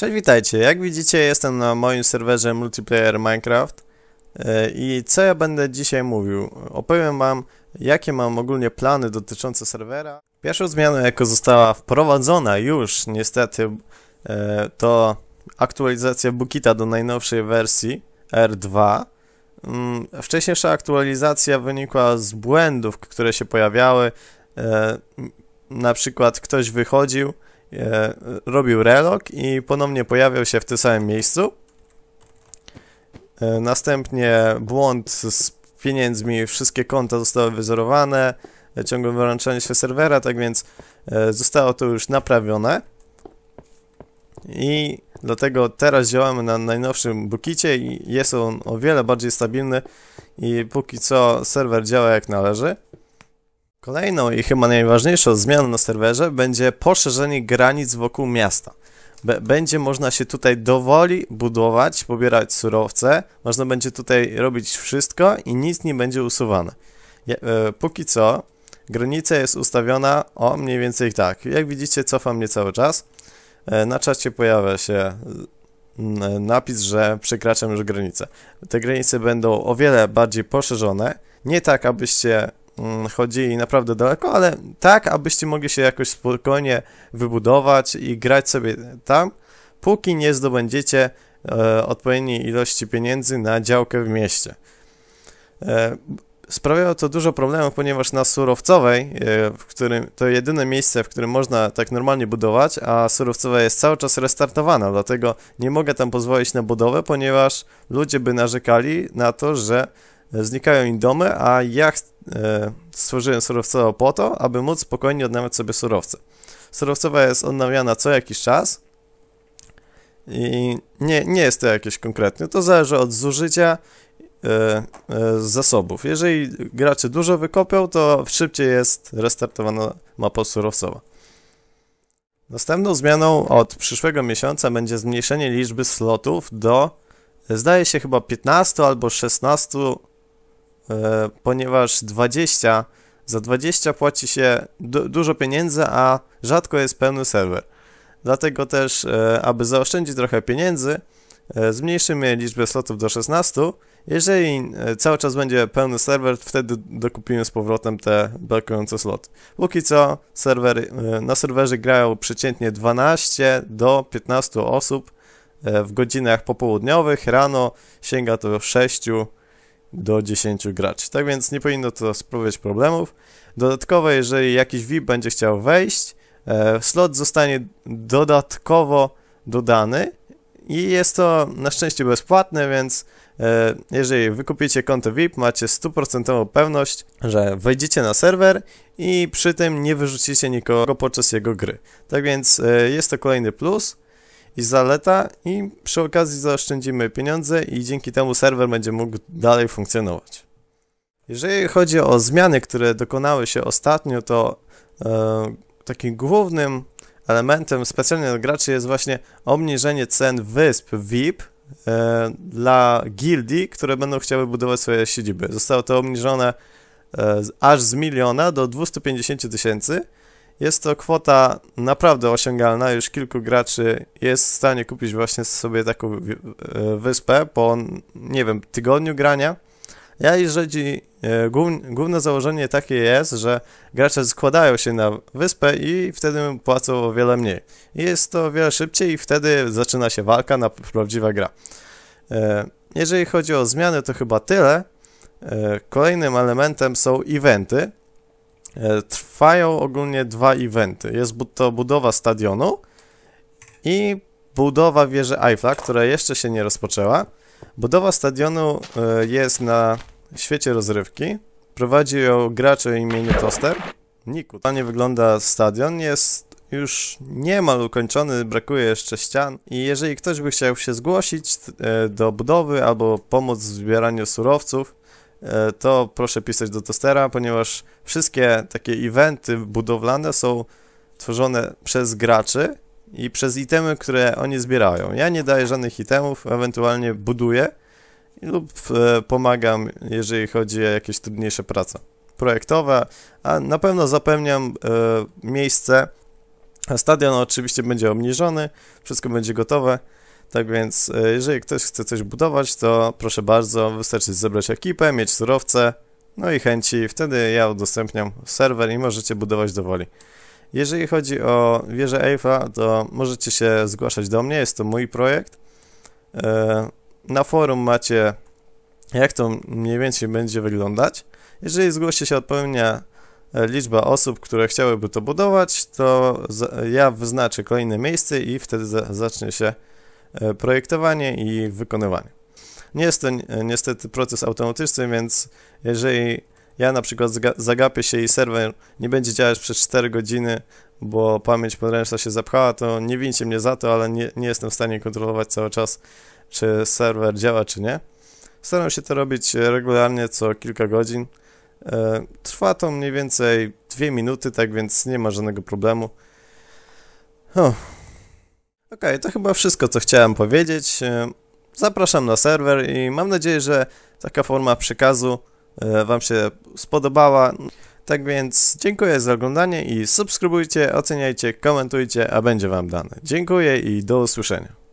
Cześć, witajcie. Jak widzicie, jestem na moim serwerze multiplayer Minecraft e, i co ja będę dzisiaj mówił? Opowiem wam, jakie mam ogólnie plany dotyczące serwera. Pierwszą zmianą, jaka została wprowadzona już niestety, e, to aktualizacja Bukita do najnowszej wersji R2. Mm, wcześniejsza aktualizacja wynikła z błędów, które się pojawiały. E, na przykład ktoś wychodził, E, robił relog i ponownie pojawiał się w tym samym miejscu. E, następnie błąd z pieniędzmi, wszystkie konta zostały wyzorowane, e, ciągłe wyłączanie się serwera, tak więc zostało to już naprawione. I dlatego teraz działamy na najnowszym Bookicie i jest on o wiele bardziej stabilny i póki co serwer działa jak należy. Kolejną i chyba najważniejszą zmianą na serwerze będzie poszerzenie granic wokół miasta. B będzie można się tutaj dowoli budować, pobierać surowce, można będzie tutaj robić wszystko i nic nie będzie usuwane. Je e póki co granica jest ustawiona o mniej więcej tak. Jak widzicie cofam mnie cały czas. E na czacie pojawia się e, napis, że przekraczam już granicę. Te granice będą o wiele bardziej poszerzone, nie tak abyście Mm, chodzili naprawdę daleko, ale tak, abyście mogli się jakoś spokojnie wybudować i grać sobie tam, póki nie zdobędziecie e, odpowiedniej ilości pieniędzy na działkę w mieście. E, sprawiało to dużo problemów, ponieważ na surowcowej, e, w którym to jedyne miejsce, w którym można tak normalnie budować, a surowcowa jest cały czas restartowana, dlatego nie mogę tam pozwolić na budowę, ponieważ ludzie by narzekali na to, że znikają im domy, a ja e, stworzyłem surowcowo po to, aby móc spokojnie odnawiać sobie surowce. Surowcowa jest odnawiana co jakiś czas i nie, nie jest to jakieś konkretne, to zależy od zużycia e, e, zasobów. Jeżeli gracze dużo wykopią, to szybciej jest restartowana mapa surowcowa. Następną zmianą od przyszłego miesiąca będzie zmniejszenie liczby slotów do, zdaje się, chyba 15 albo 16 E, ponieważ 20, za 20 płaci się du dużo pieniędzy, a rzadko jest pełny serwer. Dlatego też, e, aby zaoszczędzić trochę pieniędzy, e, zmniejszymy liczbę slotów do 16. Jeżeli cały czas będzie pełny serwer, wtedy dokupimy z powrotem te brakujące sloty. Póki co serwer, na serwerze grają przeciętnie 12 do 15 osób w godzinach popołudniowych, rano sięga to 6 do 10 graczy. Tak więc nie powinno to sprawiać problemów. Dodatkowo, jeżeli jakiś VIP będzie chciał wejść, e, slot zostanie dodatkowo dodany i jest to na szczęście bezpłatne, więc e, jeżeli wykupicie konto VIP, macie 100% pewność, że wejdziecie na serwer i przy tym nie wyrzucicie nikogo podczas jego gry. Tak więc e, jest to kolejny plus i zaleta i przy okazji zaoszczędzimy pieniądze i dzięki temu serwer będzie mógł dalej funkcjonować. Jeżeli chodzi o zmiany, które dokonały się ostatnio, to e, takim głównym elementem specjalnie dla graczy jest właśnie obniżenie cen wysp VIP e, dla gildii, które będą chciały budować swoje siedziby. Zostało to obniżone e, aż z miliona do 250 tysięcy jest to kwota naprawdę osiągalna, już kilku graczy jest w stanie kupić właśnie sobie taką e, wyspę po, nie wiem, tygodniu grania. Ja i Żydzi, e, główne założenie takie jest, że gracze składają się na wyspę i wtedy płacą o wiele mniej. Jest to o wiele szybciej i wtedy zaczyna się walka na prawdziwa gra. E, jeżeli chodzi o zmiany, to chyba tyle. Kolejnym elementem są eventy. E, trwają ogólnie dwa eventy. Jest to budowa stadionu i budowa wieży Eiffla, która jeszcze się nie rozpoczęła. Budowa stadionu e, jest na świecie rozrywki. Prowadzi ją gracz o imieniu Toster. Niku. To nie wygląda stadion. Jest już niemal ukończony, brakuje jeszcze ścian. I jeżeli ktoś by chciał się zgłosić e, do budowy albo pomóc w zbieraniu surowców, E, to proszę pisać do tostera, ponieważ wszystkie takie eventy budowlane są tworzone przez graczy i przez itemy, które oni zbierają. Ja nie daję żadnych itemów, ewentualnie buduję lub e, pomagam, jeżeli chodzi o jakieś trudniejsze prace projektowe, a na pewno zapewniam e, miejsce. Stadion oczywiście będzie obniżony, wszystko będzie gotowe. Tak więc, e, jeżeli ktoś chce coś budować, to proszę bardzo, wystarczy zebrać ekipę, mieć surowce, no i chęci. Wtedy ja udostępniam serwer i możecie budować do woli. Jeżeli chodzi o wieżę Eiffla, to możecie się zgłaszać do mnie, jest to mój projekt. E, na forum macie, jak to mniej więcej będzie wyglądać. Jeżeli zgłosi się odpowiednia e, liczba osób, które chciałyby to budować, to ja wyznaczę kolejne miejsce i wtedy zacznie się E, projektowanie i wykonywanie. Nie jest to e, niestety proces automatyczny, więc jeżeli ja na przykład zagapię się i serwer nie będzie działać przez 4 godziny, bo pamięć podręczna się zapchała, to nie wincie mnie za to, ale nie, nie jestem w stanie kontrolować cały czas, czy serwer działa, czy nie. Staram się to robić e, regularnie co kilka godzin. Trwa to mniej więcej 2 minuty, tak więc nie ma żadnego problemu. OK, to chyba wszystko, co chciałem powiedzieć. E, zapraszam na serwer i mam nadzieję, że taka forma przekazu e, Wam się spodobała. Tak więc dziękuję za oglądanie i subskrybujcie, oceniajcie, komentujcie, a będzie Wam dane. Dziękuję i do usłyszenia.